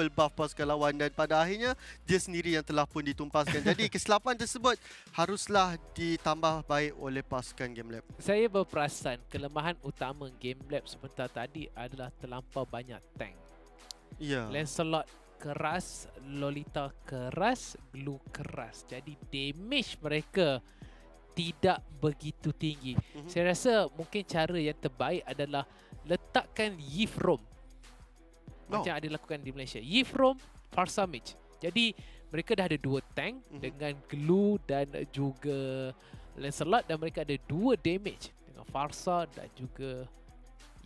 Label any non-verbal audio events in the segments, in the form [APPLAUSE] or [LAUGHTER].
triple buff pasukan lawan dan pada akhirnya dia sendiri yang telah pun ditumpaskan. Jadi [LAUGHS] kesilapan tersebut haruslah ditambah baik oleh pasukan Game Lab. Saya berperasan kelemahan utama Game Lab sebentar tadi adalah terlampau banyak tank. Ya. Yeah. Lancelot keras, Lolita keras, Blue keras. Jadi damage mereka tidak begitu tinggi. Mm-hmm. Saya rasa mungkin cara yang terbaik adalah letakkan Yifrom no. Oh. macam ada lakukan di Malaysia. Yifrom Farsa Mage. Jadi mereka dah ada dua tank mm-hmm. dengan glue dan juga Lancelot dan mereka ada dua damage dengan Farsa dan juga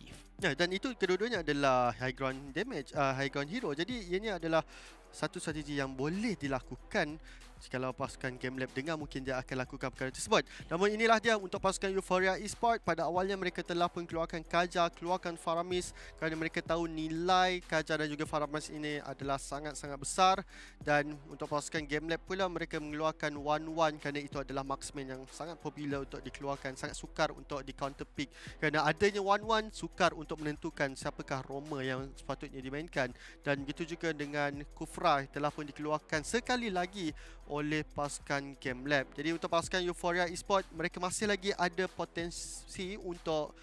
Yif. Ya dan itu kedua-duanya adalah high ground damage, uh, high ground hero. Jadi ianya adalah satu strategi yang boleh dilakukan jika jikalau pasukan Game Lab dengar mungkin dia akan lakukan perkara tersebut. Namun inilah dia untuk pasukan Euphoria Esports. Pada awalnya mereka telah pun keluarkan Kajar, keluarkan Faramis kerana mereka tahu nilai Kajar dan juga Faramis ini adalah sangat-sangat besar dan untuk pasukan Game Lab pula mereka mengeluarkan One One kerana itu adalah marksman yang sangat popular untuk dikeluarkan, sangat sukar untuk di counter pick kerana adanya One One sukar untuk menentukan siapakah Roma yang sepatutnya dimainkan dan begitu juga dengan Kufra telah pun dikeluarkan sekali lagi oleh pasukan GameLab. Jadi untuk pasukan Euphoria Esports, mereka masih lagi ada potensi untuk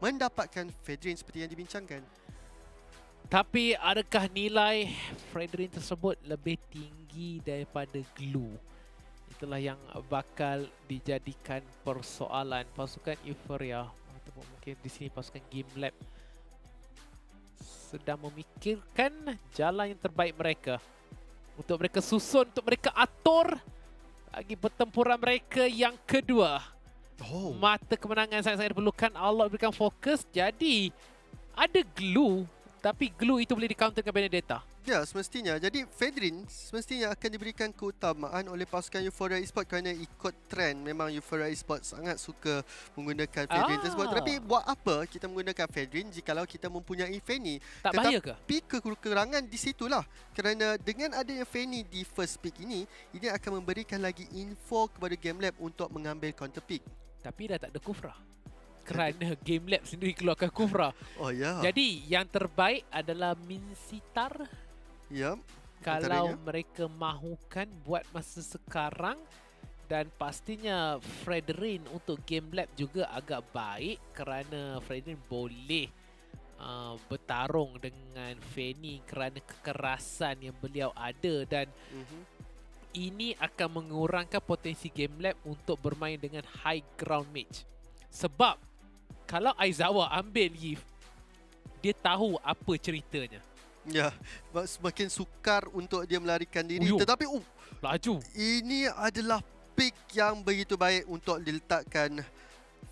mendapatkan Fedrin seperti yang dibincangkan. Tapi adakah nilai Fredrin tersebut lebih tinggi daripada Glue? Itulah yang bakal dijadikan persoalan pasukan Euphoria atau mungkin di sini pasukan Gamelab sedang memikirkan jalan yang terbaik mereka untuk mereka susun, untuk mereka atur lagi pertempuran mereka yang kedua. Oh. Mata kemenangan saya saya perlukan Allah berikan fokus. Jadi, ada glue. Tapi glue itu boleh di-counter dengan Benedetta. Ya semestinya Jadi Fedrin Semestinya akan diberikan Keutamaan oleh pasukan Euphoria Esports Kerana ikut trend Memang Euphoria Esports Sangat suka Menggunakan Fedrin ah. tersebut Tapi buat apa Kita menggunakan Fedrin Jikalau kita mempunyai Fanny Tak bahaya ke? Tetapi kekurangan Di situ lah. Kerana dengan adanya Fanny Di first pick ini Ini akan memberikan lagi Info kepada game lab Untuk mengambil counter pick Tapi dah tak ada Kufra kerana [LAUGHS] game lab sendiri keluarkan Kufra. Oh ya. Yeah. Jadi yang terbaik adalah Min Sitar Ya. Kalau Antaranya. mereka mahukan buat masa sekarang dan pastinya Frederin untuk game lab juga agak baik kerana Frederin boleh uh, bertarung dengan Fanny kerana kekerasan yang beliau ada dan mm-hmm. Ini akan mengurangkan potensi game lab untuk bermain dengan high ground match. Sebab kalau Aizawa ambil Yif, dia tahu apa ceritanya. Ya, yeah, semakin sukar untuk dia melarikan diri. Uyuh. Tetapi, uh, laju. Ini adalah pick yang begitu baik untuk diletakkan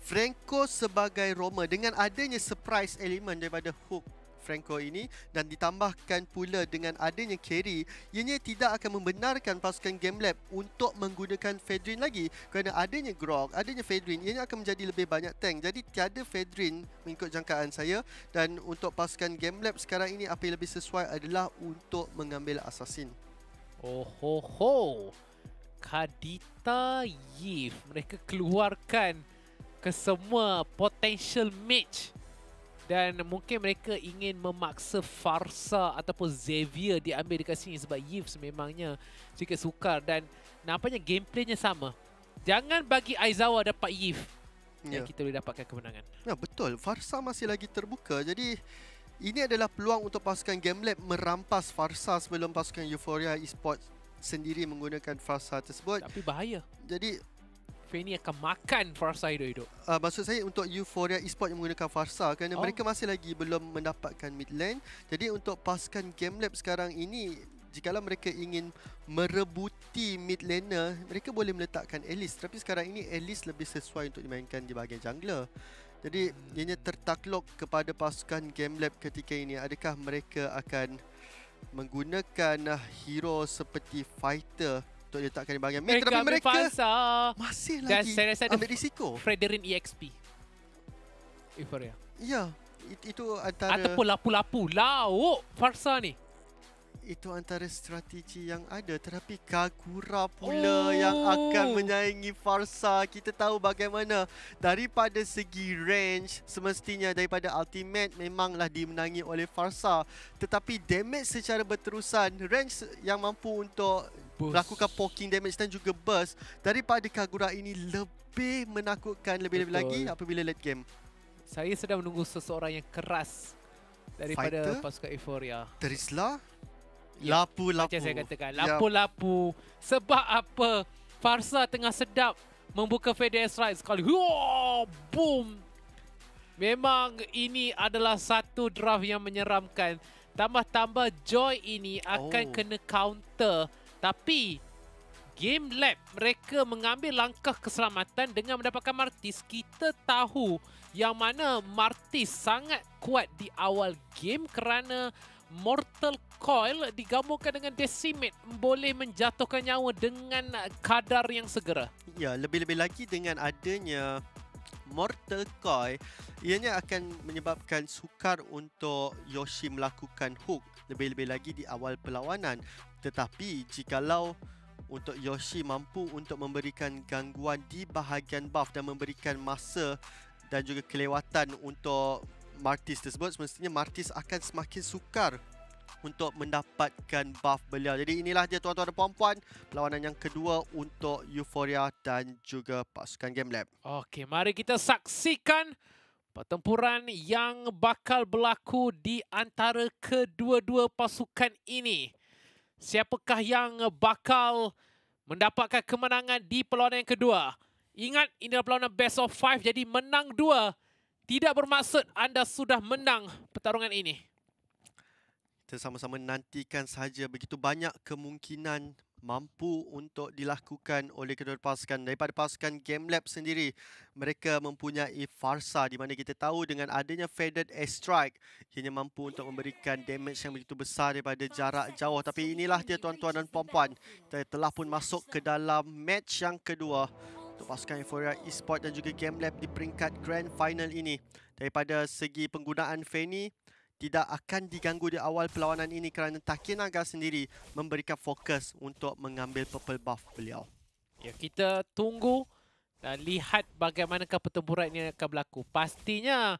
Franco sebagai Roma dengan adanya surprise element daripada Hook Franco ini dan ditambahkan pula dengan adanya carry ianya tidak akan membenarkan pasukan Game Lab untuk menggunakan Fedrin lagi kerana adanya Grog adanya Fedrin ianya akan menjadi lebih banyak tank jadi tiada Fedrin mengikut jangkaan saya dan untuk pasukan Game Lab sekarang ini apa yang lebih sesuai adalah untuk mengambil Assassin Oh ho ho Kadita Yif mereka keluarkan kesemua potential match dan mungkin mereka ingin memaksa Farsa ataupun Xavier diambil dekat sini sebab Yves memangnya sikit sukar dan nampaknya gameplaynya sama. Jangan bagi Aizawa dapat Yves yang yeah. kita boleh dapatkan kemenangan. Ya betul, Farsa masih lagi terbuka jadi ini adalah peluang untuk pasukan Gamelab merampas Farsa sebelum pasukan Euphoria Esports sendiri menggunakan Farsa tersebut. Tapi bahaya. Jadi Fanny akan makan Farsa hidup-hidup. Uh, ah, maksud saya untuk Euphoria Esports yang menggunakan Farsa kerana oh. mereka masih lagi belum mendapatkan Mid Lane. Jadi untuk pasukan Gamelab sekarang ini jikalau mereka ingin merebuti mid laner mereka boleh meletakkan Elise. tapi sekarang ini Elise lebih sesuai untuk dimainkan di bahagian jungler jadi hmm. ianya tertakluk kepada pasukan Gamelab ketika ini adakah mereka akan menggunakan ah, hero seperti fighter untuk letakkan di bahagian eh, mereka tapi mereka berfansa. masih lagi saya rasa ambil ada risiko. Frederin EXP. Euphoria. Ya, itu, itu antara... Ataupun lapu-lapu, lauk Farsa ni. Itu antara strategi yang ada. Tetapi Kagura pula oh. yang akan menyaingi Farsa. Kita tahu bagaimana daripada segi range semestinya daripada ultimate memanglah dimenangi oleh Farsa. Tetapi damage secara berterusan, range yang mampu untuk melakukan poking damage dan juga burst daripada Kagura ini lebih menakutkan lebih-lebih lagi apabila late game. Saya sedang menunggu seseorang yang keras daripada Fighter, pasukan Euphoria. Terisla? Ya. Lapu-lapu. Ya, macam saya katakan, ya. lapu-lapu. Ya. Sebab apa Farsa tengah sedap membuka Fedex Ride sekali. Wow, boom! Memang ini adalah satu draft yang menyeramkan. Tambah-tambah Joy ini akan oh. kena counter tapi Game Lab mereka mengambil langkah keselamatan dengan mendapatkan Martis. Kita tahu yang mana Martis sangat kuat di awal game kerana Mortal Coil digabungkan dengan Decimate boleh menjatuhkan nyawa dengan kadar yang segera. Ya, lebih-lebih lagi dengan adanya Mortal Coil, ianya akan menyebabkan sukar untuk Yoshi melakukan hook. Lebih-lebih lagi di awal perlawanan. Tetapi jikalau untuk Yoshi mampu untuk memberikan gangguan di bahagian buff dan memberikan masa dan juga kelewatan untuk Martis tersebut semestinya Martis akan semakin sukar untuk mendapatkan buff beliau. Jadi inilah dia tuan-tuan dan puan-puan perlawanan yang kedua untuk Euphoria dan juga pasukan Game Lab. Okey, mari kita saksikan pertempuran yang bakal berlaku di antara kedua-dua pasukan ini siapakah yang bakal mendapatkan kemenangan di perlawanan yang kedua. Ingat, ini adalah perlawanan best of five. Jadi, menang dua tidak bermaksud anda sudah menang pertarungan ini. Kita sama-sama nantikan saja begitu banyak kemungkinan mampu untuk dilakukan oleh kedua pasukan. Daripada pasukan Gamelab sendiri, mereka mempunyai Farsa di mana kita tahu dengan adanya Faded Airstrike, ianya mampu untuk memberikan damage yang begitu besar daripada jarak jauh. Tapi inilah dia tuan-tuan dan puan-puan, kita telah pun masuk ke dalam match yang kedua untuk pasukan Euphoria Esports dan juga Gamelab di peringkat Grand Final ini. Daripada segi penggunaan Fanny, tidak akan diganggu di awal perlawanan ini kerana Takinaga sendiri memberikan fokus untuk mengambil purple buff beliau. Ya, kita tunggu dan lihat bagaimanakah pertempuran ini akan berlaku. Pastinya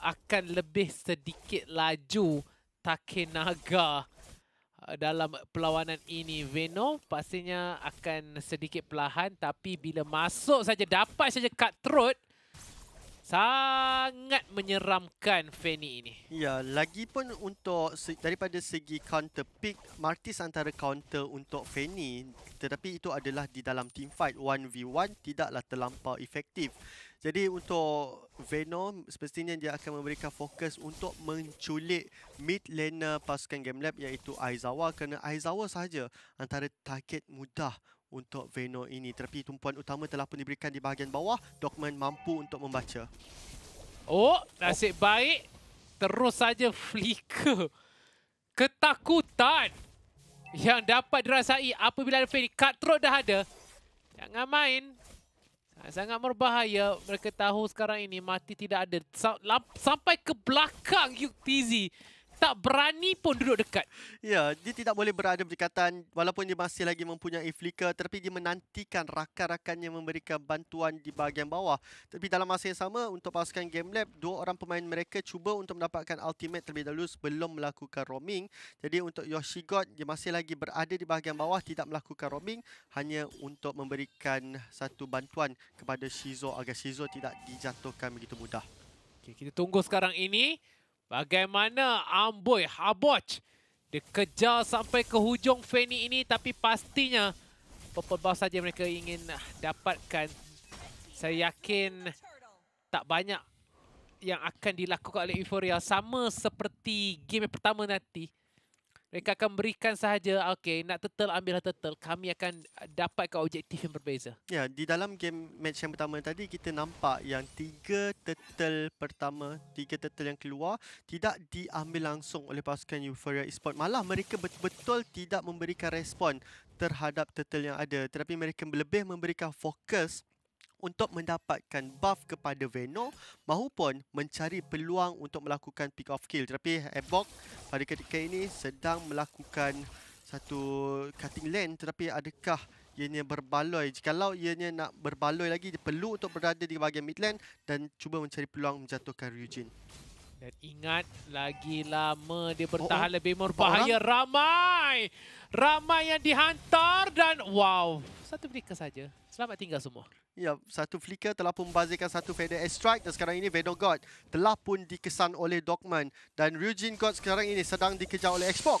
akan lebih sedikit laju Takin uh, dalam perlawanan ini Veno pastinya akan sedikit perlahan tapi bila masuk saja dapat saja cut throat sangat menyeramkan Fanny ini. Ya, lagi pun untuk daripada segi counter pick, Martis antara counter untuk Fanny tetapi itu adalah di dalam team fight 1v1 tidaklah terlampau efektif. Jadi untuk Venom sepertinya dia akan memberikan fokus untuk menculik mid laner pasukan Game Lab iaitu Aizawa kerana Aizawa sahaja antara target mudah untuk Veno ini. Tetapi tumpuan utama telah pun diberikan di bahagian bawah. Dokumen mampu untuk membaca. Oh, nasib oh. baik. Terus saja flicker. Ketakutan yang dapat dirasai apabila ada Fade. Cutthroat dah ada. Jangan main. Sangat-sangat berbahaya. Mereka tahu sekarang ini mati tidak ada. Sampai ke belakang Yuk Tizi tak berani pun duduk dekat. Ya, dia tidak boleh berada berdekatan walaupun dia masih lagi mempunyai flicker tapi dia menantikan rakan-rakannya memberikan bantuan di bahagian bawah. Tapi dalam masa yang sama untuk pasukan Game Lab, dua orang pemain mereka cuba untuk mendapatkan ultimate terlebih dahulu sebelum melakukan roaming. Jadi untuk Yoshigod, dia masih lagi berada di bahagian bawah tidak melakukan roaming hanya untuk memberikan satu bantuan kepada Shizo agar Shizo tidak dijatuhkan begitu mudah. Okay, kita tunggu sekarang ini. Bagaimana Amboy Haboch dia kejar sampai ke hujung Fanny ini tapi pastinya Purple Buff saja mereka ingin dapatkan. Saya yakin tak banyak yang akan dilakukan oleh Euphoria sama seperti game yang pertama nanti. Mereka akan berikan sahaja, okay, nak turtle, ambillah turtle. Kami akan uh, dapatkan objektif yang berbeza. Ya, di dalam game match yang pertama tadi, kita nampak yang tiga turtle pertama, tiga turtle yang keluar, tidak diambil langsung oleh pasukan Euphoria Esports. Malah mereka betul-betul tidak memberikan respon terhadap turtle yang ada. Tetapi mereka lebih memberikan fokus untuk mendapatkan buff kepada Venom maupun mencari peluang untuk melakukan pick off kill. Tetapi Havoc pada ketika ini sedang melakukan satu cutting lane tetapi adakah ianya berbaloi? Jikalau ianya nak berbaloi lagi, dia perlu untuk berada di bahagian mid lane dan cuba mencari peluang menjatuhkan Ryujin. Dan ingat lagi lama dia bertahan oh, oh. lebih berbahaya. Orang? Ramai! Ramai yang dihantar dan wow. Satu flicker saja. Selamat tinggal semua. Ya, satu flicker telah pun membazirkan satu Feather strike Dan sekarang ini Venom God telah pun dikesan oleh Dogman. Dan Ryujin God sekarang ini sedang dikejar oleh Xbox.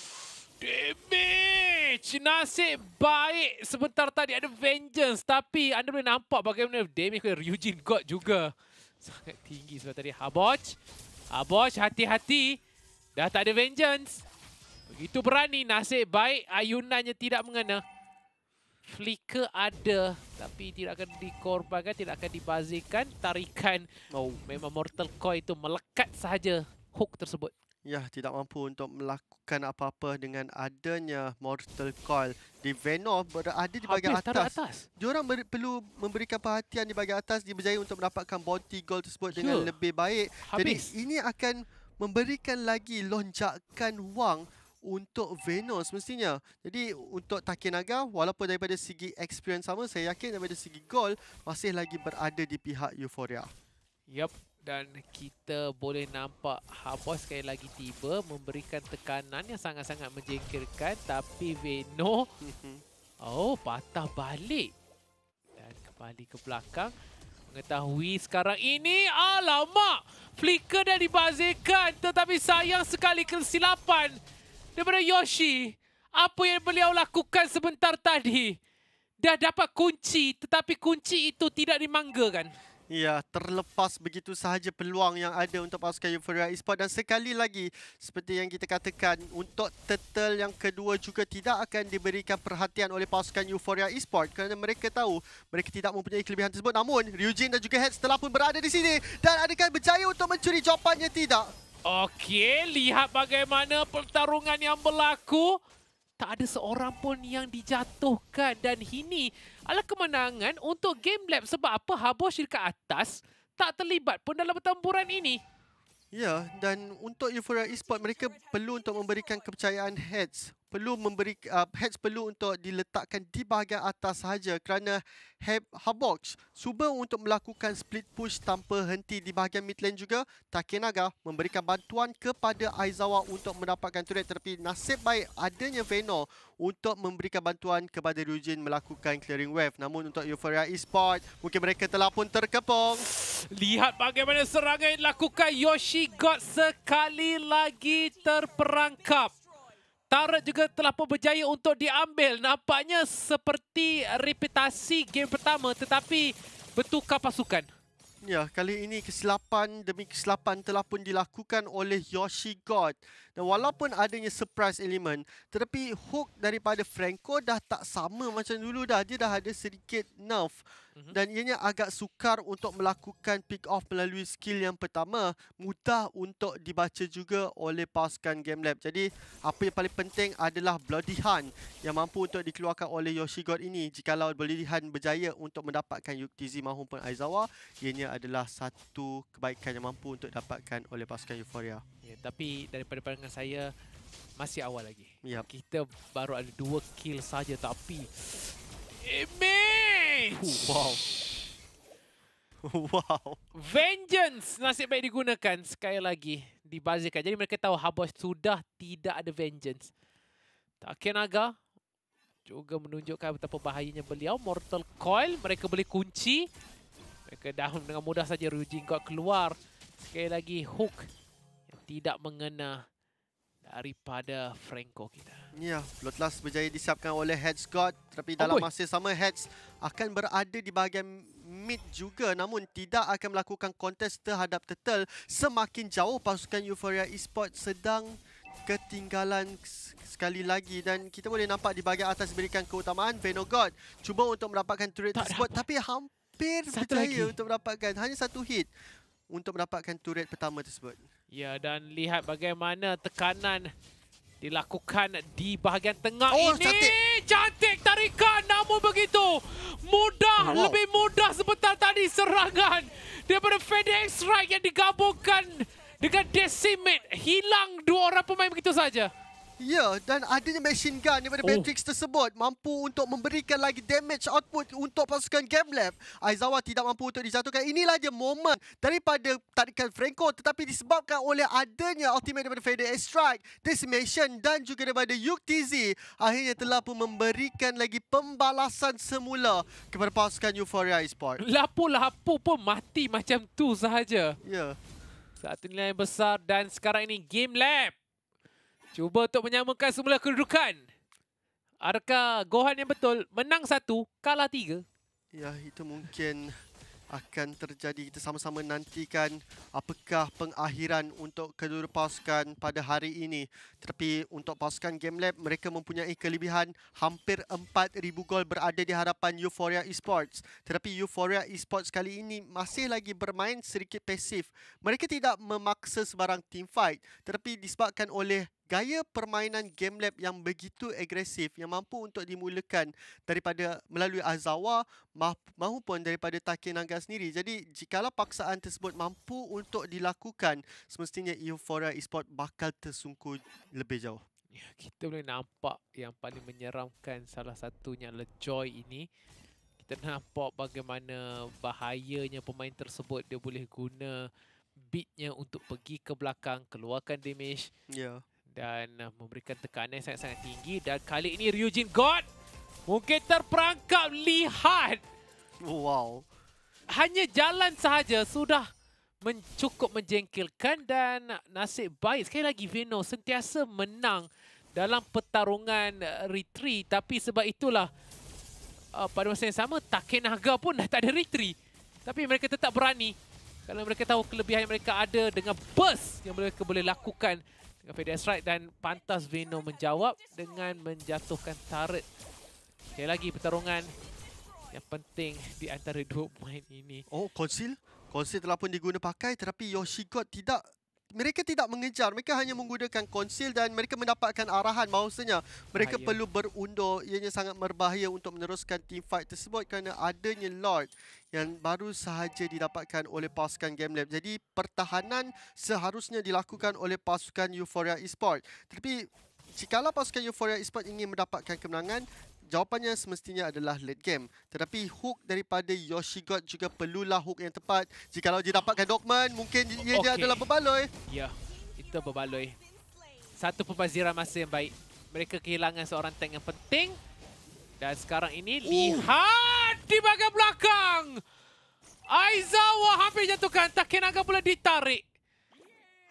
Damage! Nasib baik sebentar tadi ada Vengeance. Tapi anda boleh nampak bagaimana damage kepada Ryujin God juga. Sangat tinggi sebab tadi. Habotch. Uh, hati-hati. Dah tak ada vengeance. Begitu berani. Nasib baik ayunannya tidak mengena. Flicker ada. Tapi tidak akan dikorbankan. Tidak akan dibazirkan. Tarikan. Oh. Memang Mortal Coil itu melekat sahaja hook tersebut ya tidak mampu untuk melakukan apa-apa dengan adanya Mortal Coil. Di Venom berada di bahagian Habis, atas. atas. Diorang perlu memberikan perhatian di bahagian atas. Dia berjaya untuk mendapatkan bounty gold tersebut dengan lebih baik. Habis. Jadi ini akan memberikan lagi lonjakan wang untuk Venus mestinya. Jadi untuk Takenaga walaupun daripada segi experience sama saya yakin daripada segi gol masih lagi berada di pihak Euphoria. Yep dan kita boleh nampak Hapoi sekali lagi tiba memberikan tekanan yang sangat-sangat menjengkelkan tapi Veno hmm. oh patah balik dan kembali ke belakang mengetahui sekarang ini alamak flicker dah dibazirkan tetapi sayang sekali kesilapan daripada Yoshi apa yang beliau lakukan sebentar tadi dah dapat kunci tetapi kunci itu tidak dimanggakan. Ya, terlepas begitu sahaja peluang yang ada untuk pasukan Euphoria Esports dan sekali lagi seperti yang kita katakan untuk turtle yang kedua juga tidak akan diberikan perhatian oleh pasukan Euphoria Esports kerana mereka tahu mereka tidak mempunyai kelebihan tersebut. Namun, Ryujin dan juga Head setelah pun berada di sini dan adakah berjaya untuk mencuri jawapannya tidak? Okey, lihat bagaimana pertarungan yang berlaku tak ada seorang pun yang dijatuhkan dan ini adalah kemenangan untuk Game Lab sebab apa Habosh dekat atas tak terlibat pun dalam pertempuran ini. Ya, dan untuk Euphoria Esports, mereka perlu untuk memberikan kepercayaan heads perlu memberi uh, heads perlu untuk diletakkan di bahagian atas sahaja kerana Habox cuba untuk melakukan split push tanpa henti di bahagian mid lane juga Takenaga memberikan bantuan kepada Aizawa untuk mendapatkan turret tetapi nasib baik adanya Venor untuk memberikan bantuan kepada Ryujin melakukan clearing wave namun untuk Euphoria Esports mungkin mereka telah pun terkepung lihat bagaimana serangan dilakukan Yoshi God sekali lagi terperangkap Tarot juga telah pun berjaya untuk diambil. Nampaknya seperti repetasi game pertama tetapi bertukar pasukan. Ya, kali ini kesilapan demi kesilapan telah pun dilakukan oleh Yoshi God. Dan walaupun adanya surprise element, tetapi hook daripada Franco dah tak sama macam dulu dah. Dia dah ada sedikit nerf. Mhm. dan ianya agak sukar untuk melakukan pick off melalui skill yang pertama mudah untuk dibaca juga oleh pasukan game lab jadi apa yang paling penting adalah bloody hunt yang mampu untuk dikeluarkan oleh Yoshigod ini Jika jikalau bloody hunt berjaya untuk mendapatkan Yuktizi pun Aizawa ianya adalah satu kebaikan yang mampu untuk dapatkan oleh pasukan Euphoria ya, tapi daripada pandangan saya masih awal lagi yep. kita baru ada dua kill saja tapi Amen! Eh, damage. Wow. [LAUGHS] wow. Vengeance nasib baik digunakan sekali lagi dibazirkan. Jadi mereka tahu Habos sudah tidak ada vengeance. Takenaga juga menunjukkan betapa bahayanya beliau. Mortal Coil, mereka boleh kunci. Mereka dah dengan mudah saja Ryujin God keluar. Sekali lagi hook yang tidak mengena daripada Franco kita. Ya, yeah, Bloodlust berjaya disiapkan oleh Hedge God. Tapi dalam oh masa sama, Heads akan berada di bahagian mid juga. Namun tidak akan melakukan kontes terhadap Turtle. Semakin jauh pasukan Euphoria Esports sedang ketinggalan sekali lagi. Dan kita boleh nampak di bahagian atas berikan keutamaan. Veno God cuba untuk mendapatkan turret tak tersebut. Dapat. Tapi hampir satu berjaya lagi. untuk mendapatkan. Hanya satu hit untuk mendapatkan turret pertama tersebut. Ya, dan lihat bagaimana tekanan dilakukan di bahagian tengah oh, ini. Cantik. cantik tarikan namun begitu. Mudah, oh, wow. lebih mudah sebentar tadi serangan daripada FedEx Strike yang digabungkan dengan Decimate. Hilang dua orang pemain begitu saja. Ya, dan adanya machine gun daripada oh. Matrix tersebut mampu untuk memberikan lagi damage output untuk pasukan Game Lab. Aizawa tidak mampu untuk dijatuhkan. Inilah dia momen daripada tarikan Franco tetapi disebabkan oleh adanya ultimate daripada Fader Strike, Decimation dan juga daripada Yuk TZ akhirnya telah pun memberikan lagi pembalasan semula kepada pasukan Euphoria Esports. Lapu-lapu pun mati macam tu sahaja. Ya. Satu nilai besar dan sekarang ini Game Lab. Cuba untuk menyamakan semula kedudukan. Arka, Gohan yang betul menang satu, kalah tiga? Ya, itu mungkin akan terjadi. Kita sama-sama nantikan apakah pengakhiran untuk kedua pasukan pada hari ini. Tetapi untuk pasukan Game Lab, mereka mempunyai kelebihan hampir 4,000 gol berada di hadapan Euphoria Esports. Tetapi Euphoria Esports kali ini masih lagi bermain sedikit pasif. Mereka tidak memaksa sebarang team fight. Tetapi disebabkan oleh gaya permainan Game Lab yang begitu agresif yang mampu untuk dimulakan daripada melalui Azawa maupun daripada Takenaga sendiri. Jadi jikalau paksaan tersebut mampu untuk dilakukan semestinya Euphoria Esport bakal tersungkur lebih jauh. Ya, kita boleh nampak yang paling menyeramkan salah satunya lejoy ini. Kita nampak bagaimana bahayanya pemain tersebut dia boleh guna beatnya untuk pergi ke belakang keluarkan damage yeah dan uh, memberikan tekanan yang sangat-sangat tinggi dan kali ini Ryujin God mungkin terperangkap lihat wow hanya jalan sahaja sudah mencukup menjengkelkan dan nasib baik sekali lagi Veno sentiasa menang dalam pertarungan uh, retreat tapi sebab itulah uh, pada masa yang sama Takenaga pun dah tak ada retreat tapi mereka tetap berani kerana mereka tahu kelebihan yang mereka ada dengan burst yang mereka boleh lakukan Cafe that's right dan pantas Vino menjawab dengan menjatuhkan turret. Okay, lagi pertarungan yang penting di antara dua pemain ini. Oh, conceal? Conceal telah pun diguna pakai tetapi Yoshi tidak mereka tidak mengejar mereka hanya menggunakan konsil dan mereka mendapatkan arahan bahawasanya mereka Bahaya. perlu berundur ianya sangat berbahaya untuk meneruskan team fight tersebut kerana adanya lord yang baru sahaja didapatkan oleh pasukan GameLab. Jadi pertahanan seharusnya dilakukan oleh pasukan Euphoria Esports. Tetapi jika pasukan Euphoria Esports ingin mendapatkan kemenangan, jawapannya semestinya adalah late game. Tetapi hook daripada Yoshigot juga perlulah hook yang tepat. Jika Jikalau dia dapatkan dokumen, mungkin ia okay. dia adalah berbaloi. Ya, itu berbaloi. Satu pembaziran masa yang baik. Mereka kehilangan seorang tank yang penting. Dan sekarang ini, uh. Oh. lihat di bagian belakang. Aizawa hampir jatuhkan. Takenaga pula ditarik.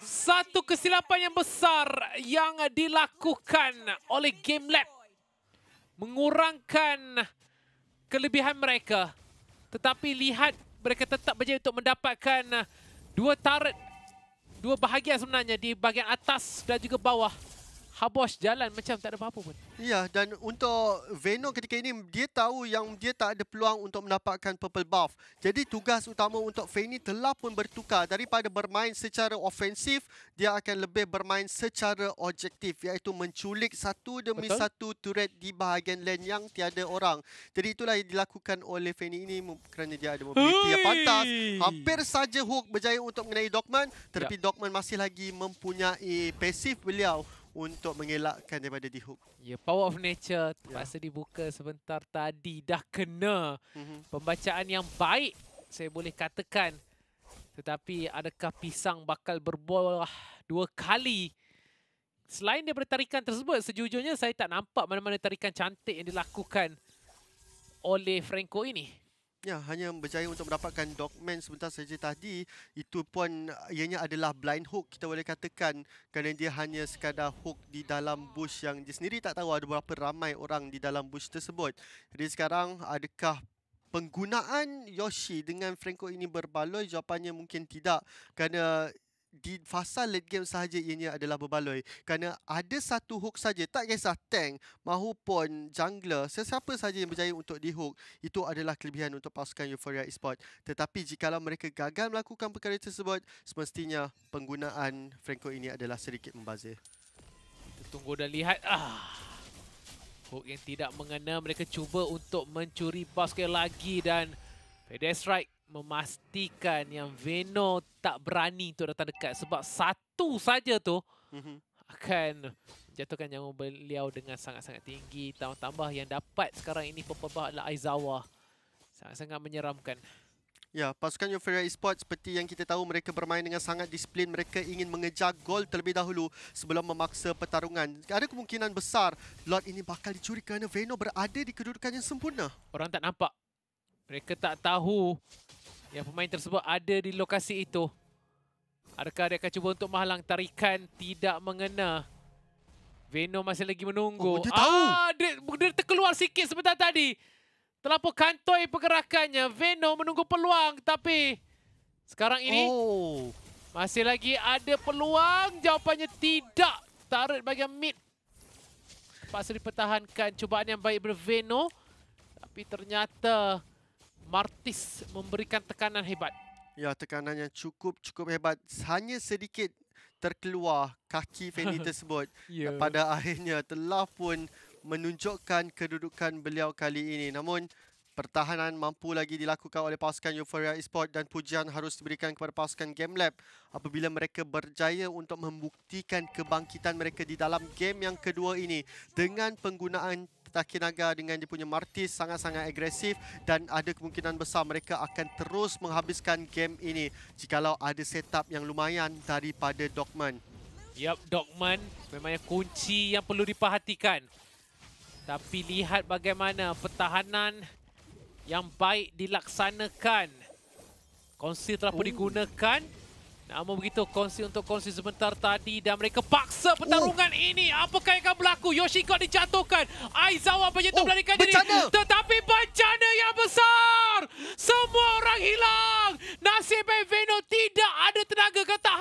Satu kesilapan yang besar yang dilakukan oleh Game Lab mengurangkan kelebihan mereka. Tetapi lihat mereka tetap berjaya untuk mendapatkan uh, dua tarik, dua bahagian sebenarnya di bahagian atas dan juga bawah habos jalan macam tak ada apa-apa pun. Ya, dan untuk Venom ketika ini, dia tahu yang dia tak ada peluang untuk mendapatkan purple buff. Jadi tugas utama untuk Fanny telah pun bertukar. Daripada bermain secara ofensif, dia akan lebih bermain secara objektif. Iaitu menculik satu demi Betul. satu turret di bahagian lane yang tiada orang. Jadi itulah yang dilakukan oleh Fanny ini kerana dia ada mobility yang pantas. Hampir saja Hook berjaya untuk mengenai Dogman. Tetapi ya. Dogman masih lagi mempunyai pasif beliau untuk mengelakkan daripada dihook. Ya, yeah, power of nature terpaksa yeah. dibuka sebentar tadi dah kena. Mm-hmm. Pembacaan yang baik saya boleh katakan. Tetapi adakah pisang bakal berbolah dua kali? Selain daripada tarikan tersebut, sejujurnya saya tak nampak mana-mana tarikan cantik yang dilakukan oleh Franco ini. Ya, hanya berjaya untuk mendapatkan dokumen sebentar saja tadi. Itu pun uh, ianya adalah blind hook kita boleh katakan kerana dia hanya sekadar hook di dalam bush yang dia sendiri tak tahu ada berapa ramai orang di dalam bush tersebut. Jadi sekarang adakah penggunaan Yoshi dengan Franco ini berbaloi? Jawapannya mungkin tidak kerana di fasa late game sahaja ianya adalah berbaloi kerana ada satu hook saja tak kisah tank mahupun jungler sesiapa saja yang berjaya untuk di hook itu adalah kelebihan untuk pasukan Euphoria Esports tetapi jika mereka gagal melakukan perkara tersebut semestinya penggunaan Franco ini adalah sedikit membazir kita tunggu dan lihat ah hook yang tidak mengena mereka cuba untuk mencuri basket lagi dan Fede memastikan yang Veno tak berani untuk datang dekat sebab satu saja tu mhm. akan jatuhkan nyawa beliau dengan sangat-sangat tinggi tambah-tambah yang dapat sekarang ini pembawa adalah Aizawa sangat-sangat menyeramkan Ya, pasukan Euphoria Esports seperti yang kita tahu mereka bermain dengan sangat disiplin. Mereka ingin mengejar gol terlebih dahulu sebelum memaksa pertarungan. Ada kemungkinan besar lot ini bakal dicuri kerana Veno berada di kedudukan yang sempurna. Orang tak nampak mereka tak tahu yang pemain tersebut ada di lokasi itu. Adakah dia akan cuba untuk menghalang tarikan tidak mengena? Veno masih lagi menunggu. Oh, dia tahu. Ah, dia, dia terkeluar sikit sebentar tadi. Terlampau kantoi pergerakannya. Veno menunggu peluang tapi sekarang ini oh. masih lagi ada peluang. Jawapannya tidak. Tarik bagian mid. Terpaksa dipertahankan cubaan yang baik berveno. Tapi ternyata Martis memberikan tekanan hebat. Ya, tekanan yang cukup-cukup hebat. Hanya sedikit terkeluar kaki Fendi [LAUGHS] tersebut. yeah. Pada akhirnya telah pun menunjukkan kedudukan beliau kali ini. Namun, pertahanan mampu lagi dilakukan oleh pasukan Euphoria Esports dan pujian harus diberikan kepada pasukan GameLab apabila mereka berjaya untuk membuktikan kebangkitan mereka di dalam game yang kedua ini dengan penggunaan Takinaga dengan dia punya Martis sangat-sangat agresif dan ada kemungkinan besar mereka akan terus menghabiskan game ini jikalau ada setup yang lumayan daripada Dogman. Yap, Dogman memangnya kunci yang perlu diperhatikan. Tapi lihat bagaimana pertahanan yang baik dilaksanakan. Konsil telah pun oh. digunakan. Namun begitu, konsi untuk konsi sebentar tadi dan mereka paksa pertarungan oh. ini. Apakah yang akan berlaku? Yoshiko dijatuhkan. Aizawa penyentuh oh, melarikan diri. Tetapi bencana yang besar. Semua orang hilang. Nasib Veno tidak ada tenaga ke tak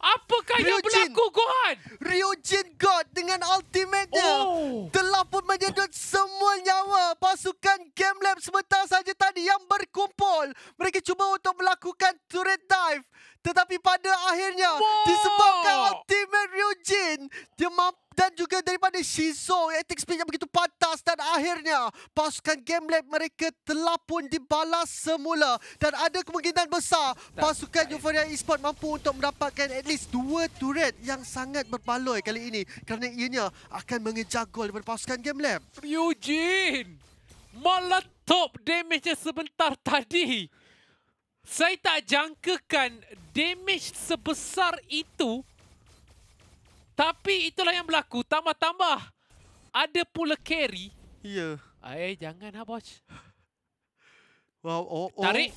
Apakah Ryujin. yang berlaku, Gohan? Ryujin God dengan ultimate-nya oh. telah pun menyedut semua nyawa pasukan Game Lab sebentar saja tadi yang berkumpul. Mereka cuba untuk melakukan turret dive. Tetapi pada akhirnya, wow. disebabkan ultimate Ryujin, dia mampu dan juga daripada Shizu attack speed yang begitu pantas dan akhirnya pasukan Gamelab mereka telah pun dibalas semula dan ada kemungkinan besar pasukan Euphoria Esports mampu untuk mendapatkan at least dua turret yang sangat berbaloi kali ini kerana ianya akan mengejar gol daripada pasukan Gamelab Eugene meletup damage sebentar tadi saya tak jangkakan damage sebesar itu tapi itulah yang berlaku. Tambah-tambah. Ada pula carry. Ya. Yeah. Eh, jangan ha lah, Boj. Wow, oh, oh. Tarik.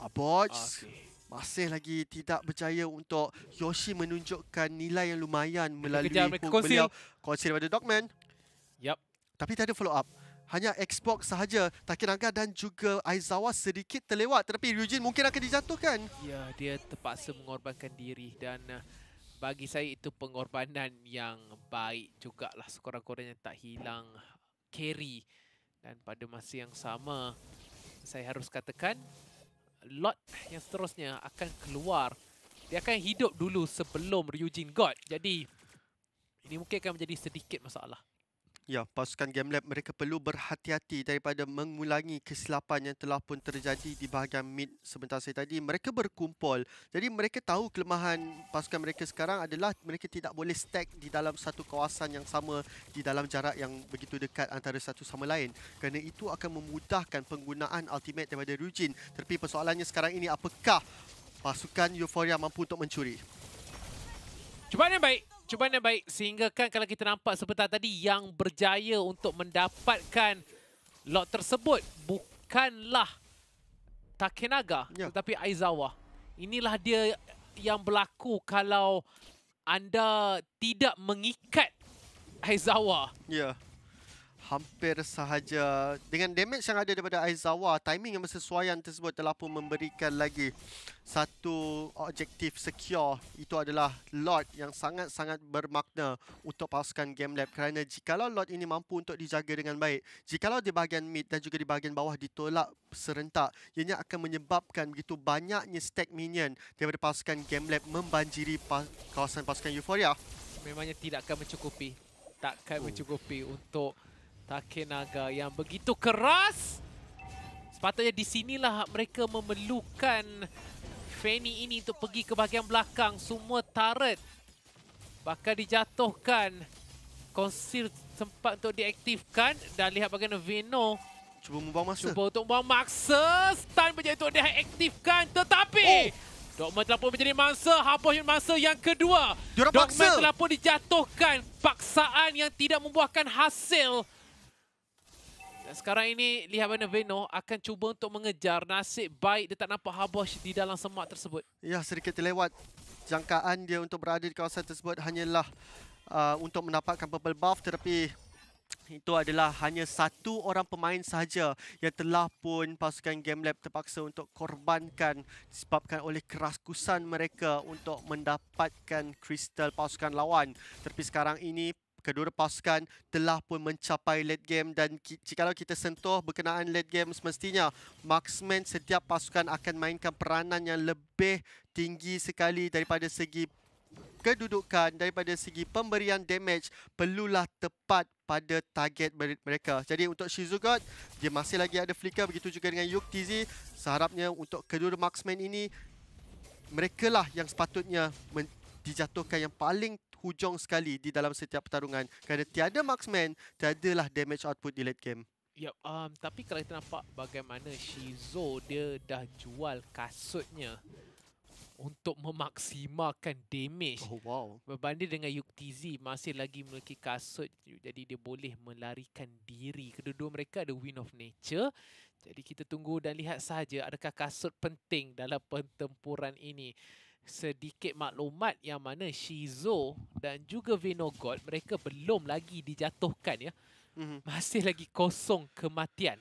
Ah, Boj. Okay. Masih lagi tidak berjaya untuk Yoshi menunjukkan nilai yang lumayan melalui Kejar, beliau. Konsil pada Dogman. Yap. Tapi tak ada follow up. Hanya Xbox sahaja. Takinaga dan juga Aizawa sedikit terlewat. Tetapi Ryujin mungkin akan dijatuhkan. Ya, dia terpaksa mengorbankan diri dan... Uh, bagi saya itu pengorbanan yang baik juga lah sekurang-kurangnya tak hilang carry dan pada masa yang sama saya harus katakan lot yang seterusnya akan keluar dia akan hidup dulu sebelum Ryujin God jadi ini mungkin akan menjadi sedikit masalah Ya, pasukan GameLab mereka perlu berhati-hati daripada mengulangi kesilapan yang telah pun terjadi di bahagian mid sebentar saya tadi. Mereka berkumpul. Jadi mereka tahu kelemahan pasukan mereka sekarang adalah mereka tidak boleh stack di dalam satu kawasan yang sama di dalam jarak yang begitu dekat antara satu sama lain. Kerana itu akan memudahkan penggunaan ultimate daripada Rujin. Tapi persoalannya sekarang ini apakah pasukan Euphoria mampu untuk mencuri? Cubaan yang baik. Cubaan yang baik sehinggakan kalau kita nampak sebentar tadi yang berjaya untuk mendapatkan lot tersebut bukanlah Takenaga ya. tetapi Aizawa. Inilah dia yang berlaku kalau anda tidak mengikat Aizawa. Ya hampir sahaja dengan damage yang ada daripada Aizawa timing yang bersesuaian tersebut telah pun memberikan lagi satu objektif secure itu adalah Lord yang sangat-sangat bermakna untuk pasukan game lab kerana jikalau Lord ini mampu untuk dijaga dengan baik jikalau di bahagian mid dan juga di bahagian bawah ditolak serentak ianya akan menyebabkan begitu banyaknya stack minion daripada pasukan game lab membanjiri pas kawasan pasukan Euphoria memangnya tidak akan mencukupi takkan oh. mencukupi untuk Takenaga yang begitu keras. Sepatutnya di sinilah mereka memerlukan Fanny ini untuk pergi ke bahagian belakang. Semua turret bakal dijatuhkan. Konsil sempat untuk diaktifkan. Dan lihat bagaimana Veno. Cuba membuang masa. Cuba untuk membuang maksa. Stun menjadi untuk diaktifkan. Tetapi... Oh. Dogman telah pun menjadi mangsa. Hapusnya mangsa yang kedua. Dogman telah pun dijatuhkan. Paksaan yang tidak membuahkan hasil. Dan sekarang ini, lihat mana Veno akan cuba untuk mengejar. Nasib baik dia tak nampak Habosh di dalam semak tersebut. Ya, sedikit terlewat jangkaan dia untuk berada di kawasan tersebut hanyalah uh, untuk mendapatkan purple buff tetapi itu adalah hanya satu orang pemain sahaja yang telah pun pasukan Game Lab terpaksa untuk korbankan disebabkan oleh keraskusan mereka untuk mendapatkan kristal pasukan lawan. Tapi sekarang ini kedua pasukan telah pun mencapai late game dan jika kita sentuh berkenaan late game semestinya marksman setiap pasukan akan mainkan peranan yang lebih tinggi sekali daripada segi kedudukan daripada segi pemberian damage perlulah tepat pada target mereka. Jadi untuk Shizugot, dia masih lagi ada flicker begitu juga dengan Yuk Tizi. Seharapnya untuk kedua marksman ini mereka lah yang sepatutnya dijatuhkan yang paling hujung sekali di dalam setiap pertarungan kerana tiada marksman, tiadalah damage output di late game. Yep, um, tapi kalau kita nampak bagaimana Shizo dia dah jual kasutnya untuk memaksimalkan damage oh, wow. berbanding dengan Yuktizi masih lagi memiliki kasut jadi dia boleh melarikan diri kedua-dua mereka ada win of nature jadi kita tunggu dan lihat saja adakah kasut penting dalam pertempuran ini sedikit maklumat yang mana Shizo dan juga Vinogold mereka belum lagi dijatuhkan ya. Mm-hmm. Masih lagi kosong kematian.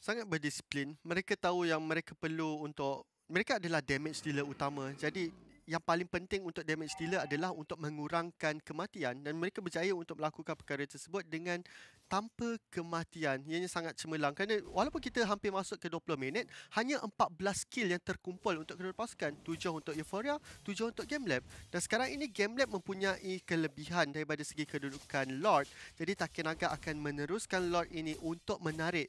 Sangat berdisiplin. Mereka tahu yang mereka perlu untuk mereka adalah damage dealer utama. Jadi yang paling penting untuk damage dealer adalah untuk mengurangkan kematian dan mereka berjaya untuk melakukan perkara tersebut dengan tanpa kematian ianya sangat cemerlang kerana walaupun kita hampir masuk ke 20 minit hanya 14 kill yang terkumpul untuk kena lepaskan 7 untuk Euphoria 7 untuk Game Lab dan sekarang ini Game Lab mempunyai kelebihan daripada segi kedudukan Lord jadi Takenaga akan meneruskan Lord ini untuk menarik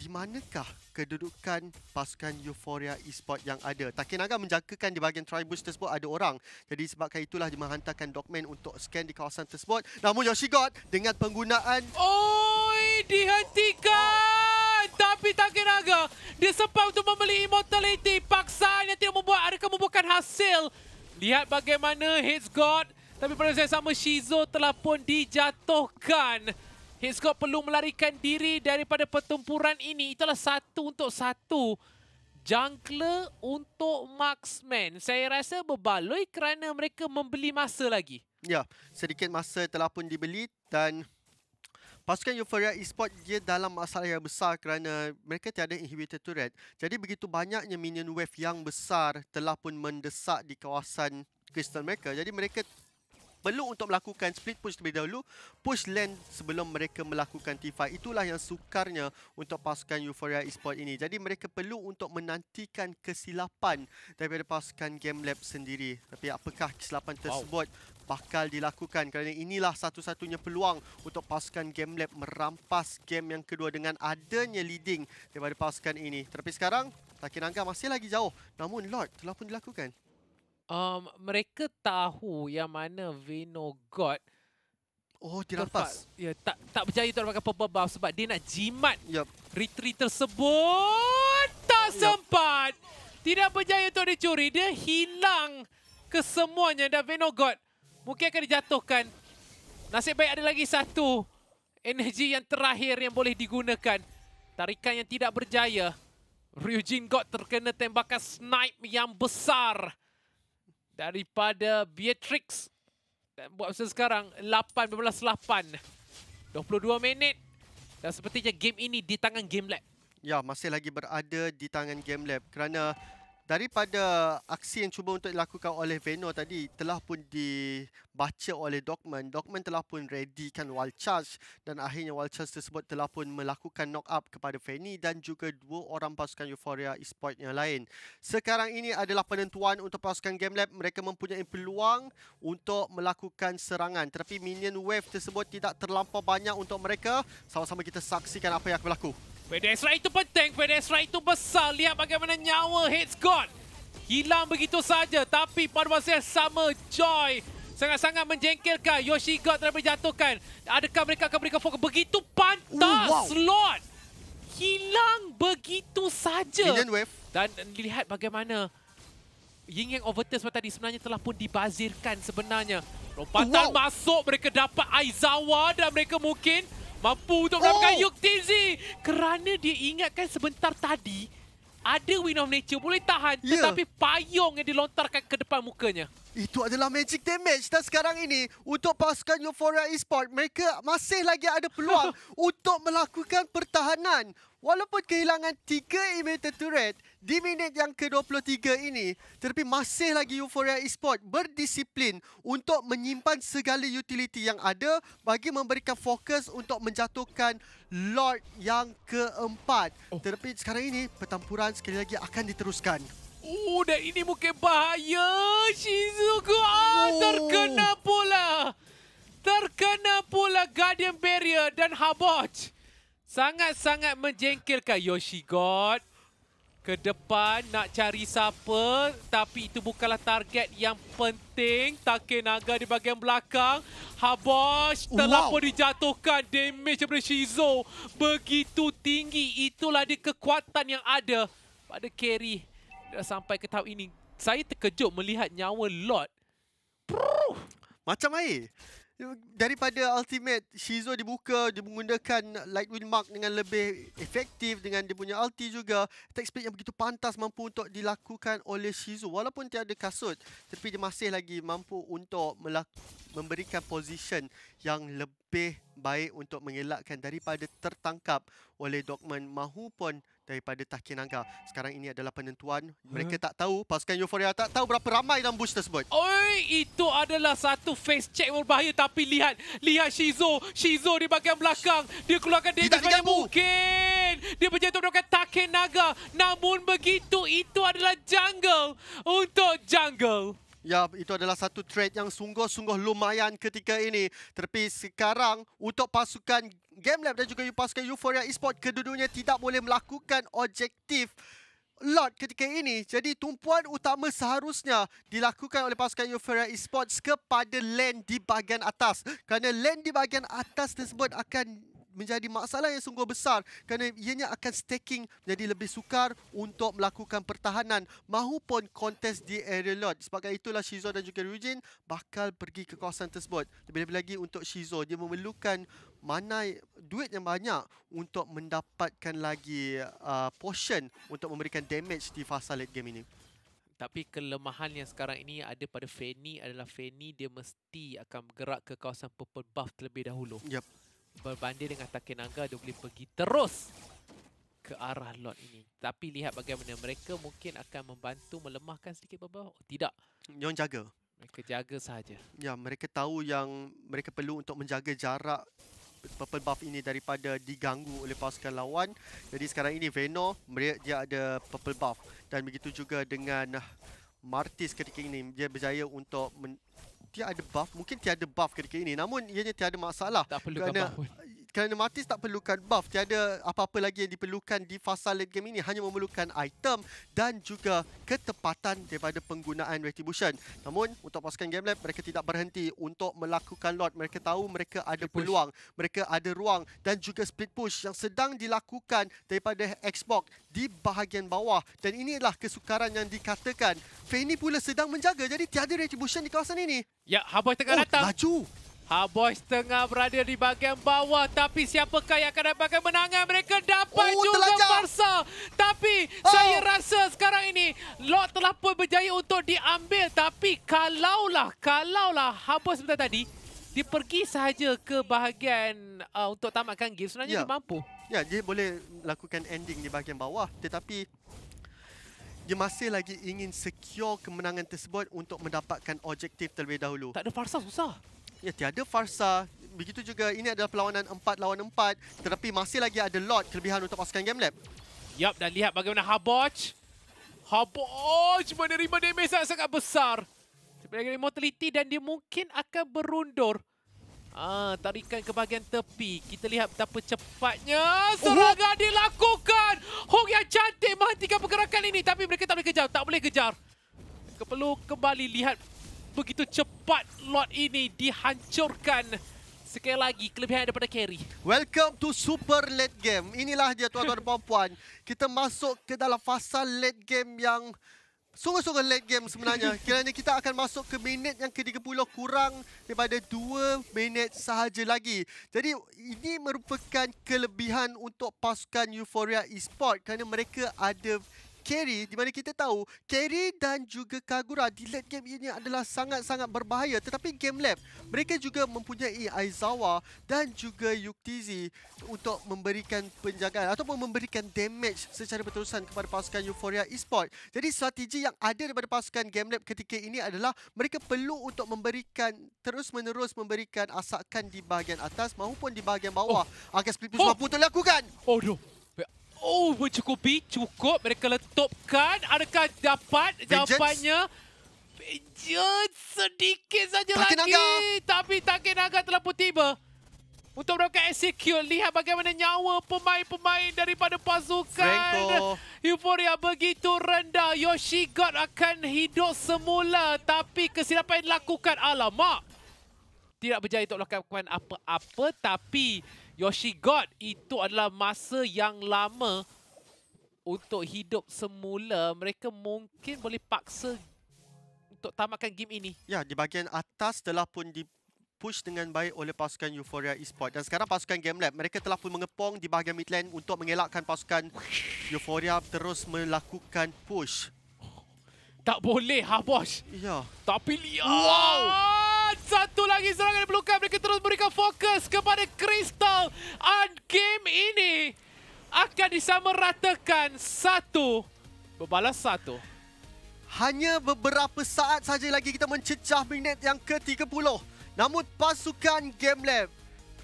di manakah kedudukan pasukan Euphoria Esports yang ada. Takinaga menjangkakan di bahagian tribus tersebut ada orang. Jadi sebabkan itulah dia menghantarkan dokumen untuk scan di kawasan tersebut. Namun Yoshi God dengan penggunaan... Oi, dihentikan! Oh. Tapi Takinaga, dia sempat untuk membeli immortality. Paksa yang tidak membuat, adakah membuahkan hasil? Lihat bagaimana Hits God. Tapi pada saya sama, Shizo telah pun dijatuhkan. Hitscott perlu melarikan diri daripada pertempuran ini. Itulah satu untuk satu. Jungler untuk Maxman. Saya rasa berbaloi kerana mereka membeli masa lagi. Ya, sedikit masa telah pun dibeli dan pasukan Euphoria Esports dia dalam masalah yang besar kerana mereka tiada inhibitor turret. Jadi begitu banyaknya minion wave yang besar telah pun mendesak di kawasan Crystal Maker. Jadi mereka perlu untuk melakukan split push terlebih dahulu push land sebelum mereka melakukan T5 itulah yang sukarnya untuk pasukan Euphoria Esports ini jadi mereka perlu untuk menantikan kesilapan daripada pasukan Game Lab sendiri tapi apakah kesilapan tersebut wow. bakal dilakukan kerana inilah satu-satunya peluang untuk pasukan Game Lab merampas game yang kedua dengan adanya leading daripada pasukan ini tapi sekarang Takin Angga masih lagi jauh namun Lord telah pun dilakukan um, mereka tahu yang mana Vino God Oh, tidak pas. Ya, tak tak berjaya tak pakai purple buff sebab dia nak jimat yep. retreat tersebut. Tak yep. sempat. Tidak berjaya untuk dicuri. Dia hilang kesemuanya dan Vino God mungkin akan dijatuhkan. Nasib baik ada lagi satu energi yang terakhir yang boleh digunakan. Tarikan yang tidak berjaya. Ryujin God terkena tembakan snipe yang besar daripada Beatrix. Dan buat masa sekarang 18-8. 22 minit. Dan sepertinya game ini di tangan Game Lab. Ya, masih lagi berada di tangan Game Lab kerana daripada aksi yang cuba untuk dilakukan oleh Veno tadi telah pun dibaca oleh Dokman. Dokman telah pun readykan wall charge dan akhirnya wall charge tersebut telah pun melakukan knock up kepada Fanny dan juga dua orang pasukan Euphoria Esport yang lain. Sekarang ini adalah penentuan untuk pasukan Game Lab. Mereka mempunyai peluang untuk melakukan serangan. Tetapi minion wave tersebut tidak terlampau banyak untuk mereka. Sama-sama kita saksikan apa yang akan berlaku. Pedestrian itu penting, pedestrian itu besar. Lihat bagaimana nyawa Hates God. Hilang begitu saja, tapi pada masa yang sama, Joy sangat-sangat menjengkelkan. Yoshi God telah berjatuhkan. Adakah mereka akan berikan fokus? Begitu pantas, Ooh, wow. slot. Hilang begitu saja. Dan lihat bagaimana Ying Yang Overturn sebab tadi sebenarnya telah pun dibazirkan sebenarnya. Lompatan wow. masuk, mereka dapat Aizawa dan mereka mungkin mampu untuk menangkan oh. Yuk Tinzi kerana dia ingatkan sebentar tadi ada win of nature boleh tahan yeah. tetapi payung yang dilontarkan ke depan mukanya. Itu adalah magic damage dan sekarang ini untuk pasukan Euphoria Esport mereka masih lagi ada peluang [LAUGHS] untuk melakukan pertahanan walaupun kehilangan tiga immunity turret di minit yang ke-23 ini tetapi masih lagi Euphoria Esports berdisiplin untuk menyimpan segala utility yang ada bagi memberikan fokus untuk menjatuhkan Lord yang keempat. Oh. Tetapi sekarang ini pertempuran sekali lagi akan diteruskan. Oh, dan ini mungkin bahaya. Shizuku ah, oh. terkena pula. Terkena pula Guardian Barrier dan Haboch. Sangat-sangat menjengkelkan Yoshi God ke depan nak cari siapa tapi itu bukanlah target yang penting naga di bahagian belakang Habosh telah wow. pun dijatuhkan damage daripada Shizo begitu tinggi itulah dia kekuatan yang ada pada carry dah sampai ke tahap ini saya terkejut melihat nyawa Lord macam air Ya, daripada ultimate Shizuo dibuka dia menggunakan Lightwind Mark dengan lebih efektif dengan dia punya ulti juga attack speed yang begitu pantas mampu untuk dilakukan oleh Shizuo walaupun tiada kasut tapi dia masih lagi mampu untuk memberikan position yang lebih lebih baik untuk mengelakkan daripada tertangkap oleh dokumen mahupun daripada Tahkinaga. Sekarang ini adalah penentuan. Mereka tak tahu pasukan Euphoria tak tahu berapa ramai dalam bus tersebut. Oi, itu adalah satu face check berbahaya tapi lihat lihat Shizo, Shizo di bahagian belakang dia keluarkan dia sebanyak mungkin. Dia berjaya untuk menangkan Tahkinaga. Namun begitu itu adalah jungle untuk jungle. Ya, itu adalah satu trade yang sungguh-sungguh lumayan ketika ini. Tapi sekarang untuk pasukan GameLab dan juga pasukan Euphoria Esports kedudukannya tidak boleh melakukan objektif lot ketika ini. Jadi tumpuan utama seharusnya dilakukan oleh pasukan Euphoria Esports kepada land di bahagian atas. Kerana land di bahagian atas tersebut akan menjadi masalah yang sungguh besar kerana ianya akan staking menjadi lebih sukar untuk melakukan pertahanan mahupun kontes di area lot. Sebagai itulah Shizuo dan juga Rujin bakal pergi ke kawasan tersebut. Lebih-lebih lagi untuk Shizuo, dia memerlukan mana duit yang banyak untuk mendapatkan lagi uh, portion untuk memberikan damage di fasa late game ini. Tapi kelemahan yang sekarang ini ada pada Fanny adalah Fanny dia mesti akan bergerak ke kawasan purple buff terlebih dahulu. Yep berbanding dengan Takenaga dia boleh pergi terus ke arah lot ini. Tapi lihat bagaimana mereka mungkin akan membantu melemahkan sedikit Baba. Oh, tidak. Jangan jaga. Mereka jaga sahaja. Ya, mereka tahu yang mereka perlu untuk menjaga jarak purple buff ini daripada diganggu oleh pasukan lawan. Jadi sekarang ini Venor dia ada purple buff dan begitu juga dengan Martis ketika ini dia berjaya untuk men- tiada buff. Mungkin tiada buff ketika ini. Namun ianya tiada masalah. Tak perlukan buff pun kerana Matis tak perlukan buff, tiada apa-apa lagi yang diperlukan di fasa late game ini. Hanya memerlukan item dan juga ketepatan daripada penggunaan retribution. Namun, untuk pasukan game lab, mereka tidak berhenti untuk melakukan lot. Mereka tahu mereka ada split peluang, push. mereka ada ruang dan juga split push yang sedang dilakukan daripada Xbox di bahagian bawah. Dan inilah kesukaran yang dikatakan. Fanny pula sedang menjaga, jadi tiada retribution di kawasan ini. Ya, Haboy tengah oh, datang. Laju. Haboy tengah berada di bahagian bawah tapi siapakah yang akan dapatkan menangan mereka dapat oh, juga Farsa tapi oh. saya rasa sekarang ini lot telah pun berjaya untuk diambil tapi kalaulah kalaulah Haboy sebentar tadi dia pergi sahaja ke bahagian uh, untuk tamatkan game sebenarnya yeah. dia mampu ya yeah, dia boleh lakukan ending di bahagian bawah tetapi dia masih lagi ingin secure kemenangan tersebut untuk mendapatkan objektif terlebih dahulu tak ada Farsa susah Ya, tiada farsa. Begitu juga ini adalah perlawanan empat lawan empat Tetapi masih lagi ada lot kelebihan untuk pasukan GameLab. Yap, dan lihat bagaimana Habotch. Habotch menerima damage yang sangat besar. Sebagai immortality dan dia mungkin akan berundur. Ah, tarikan ke bahagian tepi. Kita lihat betapa cepatnya serangan oh. dilakukan. Hong yang cantik menghentikan pergerakan ini. Tapi mereka tak boleh kejar. Tak boleh kejar. Mereka perlu kembali lihat begitu cepat lot ini dihancurkan sekali lagi kelebihan daripada carry. Welcome to super late game. Inilah dia tuan-tuan dan puan-puan. Kita masuk ke dalam fasa late game yang sungguh-sungguh late game sebenarnya. [LAUGHS] Kiranya kita akan masuk ke minit yang ke-30 kurang daripada 2 minit sahaja lagi. Jadi ini merupakan kelebihan untuk pasukan Euphoria Esports kerana mereka ada carry di mana kita tahu carry dan juga Kagura di late game ini adalah sangat-sangat berbahaya tetapi game lab mereka juga mempunyai Aizawa dan juga Yuktizi untuk memberikan penjagaan atau memberikan damage secara berterusan kepada pasukan Euphoria Esport. Jadi strategi yang ada daripada pasukan game lab ketika ini adalah mereka perlu untuk memberikan terus-menerus memberikan asakan di bahagian atas maupun di bahagian bawah. Oh. Agar split itu oh. mampu dilakukan. Oh no. Oh, mencukupi. Cukup. Mereka letupkan. Adakah dapat jawapannya? Vengeance sedikit saja lagi. Naga. Tapi Takin Naga telah pun tiba. Untuk mereka execute. Lihat bagaimana nyawa pemain-pemain daripada pasukan. Franko. Euphoria begitu rendah. Yoshi God akan hidup semula. Tapi kesilapan yang dilakukan. Alamak. Tidak berjaya untuk melakukan apa-apa. Tapi... Yoshi God itu adalah masa yang lama untuk hidup semula. Mereka mungkin boleh paksa untuk tamatkan game ini. Ya, di bahagian atas telah pun di push dengan baik oleh pasukan Euphoria Esports dan sekarang pasukan GameLab mereka telah pun mengepong di bahagian mid lane untuk mengelakkan pasukan Euphoria terus melakukan push. Tak boleh ha bos. Ya. Tapi lihat. Wow. Ah! satu lagi serangan yang diperlukan. Mereka terus berikan fokus kepada Crystal. And game ini akan disamaratakan satu berbalas satu. Hanya beberapa saat saja lagi kita mencecah minit yang ke-30. Namun pasukan GameLab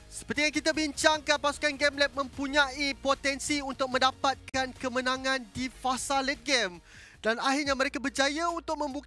seperti yang kita bincangkan, pasukan GameLab mempunyai potensi untuk mendapatkan kemenangan di fasa late game. Dan akhirnya mereka berjaya untuk membuka